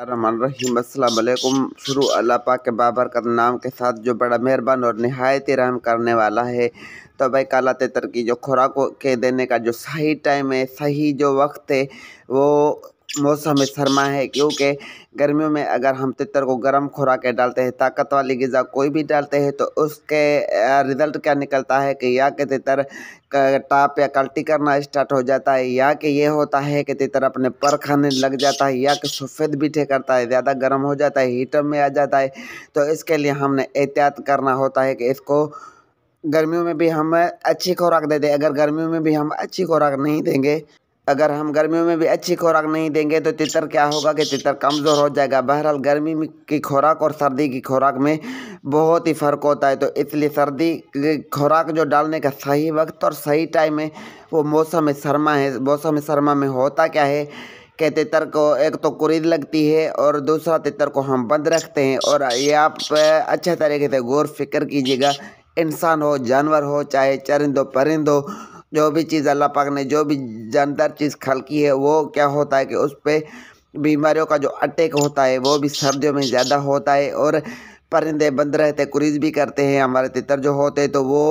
अल्लाम शुरू अल्लाह पाक के बाबरकत नाम के साथ जो बड़ा मेहरबान और नहायत रहम करने वाला है तो भाई काला तेतर की जो खुराक के देने का जो सही टाइम है सही जो वक्त है वो मौसम सरमा है क्योंकि गर्मियों में अगर हम तितर को गर्म खुराकें डालते हैं ताकत वाली गज़ा कोई भी डालते हैं तो उसके रिज़ल्ट क्या निकलता है कि या कि तितर टाप या कल्टी करना स्टार्ट हो जाता है या कि यह होता है कि तितर अपने पर खाने लग जाता है या कि सफ़ेद बीठे करता है ज़्यादा गर्म हो जाता है हीटर में आ जाता है तो इसके लिए हमने एहतियात करना होता है कि इसको गर्मियों में भी हम अच्छी खुराक दे दें अगर गर्मियों में भी हम अच्छी खुराक नहीं देंगे अगर हम गर्मियों में भी अच्छी खुराक नहीं देंगे तो तितर क्या होगा कि तितर कमज़ोर हो जाएगा बहरहाल गर्मी की खुराक और सर्दी की खुराक में बहुत ही फ़र्क होता है तो इसलिए सर्दी की खुराक जो डालने का सही वक्त और सही टाइम है वो मौसम सरमा है मौसम सरमा में होता क्या है कि तितर को एक तो कुरीद लगती है और दूसरा तितर को हम बंद रखते हैं और ये आप अच्छे तरीके से गौर फिक्र कीजिएगा इंसान हो जानवर हो चाहे चरिंद हो परिंद हो जो भी चीज़ अल्लाह पाक ने जो भी जानदार चीज़ खल की है वो क्या होता है कि उस पर बीमारियों का जो अटैक होता है वो भी सर्दियों में ज़्यादा होता है और परिंदे बंद रहते कुरीज भी करते हैं हमारे तितर जो होते तो वो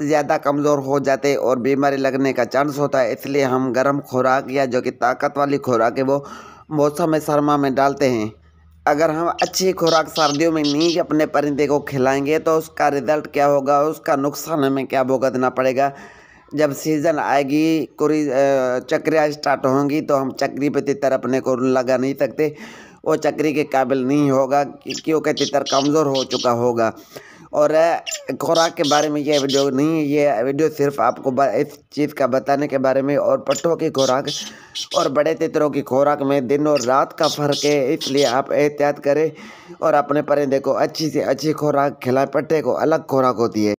ज़्यादा कमज़ोर हो जाते और बीमारी लगने का चांस होता है इसलिए हम गर्म खुराक या जो कि ताकत वाली खुराक है वो मौसम सरमा में डालते हैं अगर हम अच्छी खुराक सर्दियों में नहीं अपने परिंदे को खिलाएंगे तो उसका रिज़ल्ट क्या होगा उसका नुकसान हमें क्या भुगतना पड़ेगा जब सीज़न आएगी कुरी चक्रियाँ स्टार्ट होंगी तो हम चक्री पे तितर अपने को लगा नहीं सकते वो चक्री के काबिल नहीं होगा क्योंकि तितर कमज़ोर हो चुका होगा और खुराक के बारे में यह वीडियो नहीं ये वीडियो सिर्फ आपको इस चीज़ का बताने के बारे में और पट्टों की खुराक और बड़े तितरों की खुराक में दिन और रात का फ़र्क है इसलिए आप एहतियात करें और अपने परिंदे को अच्छी से अच्छी खुराक खिलाएं पट्टे को अलग खुराक होती है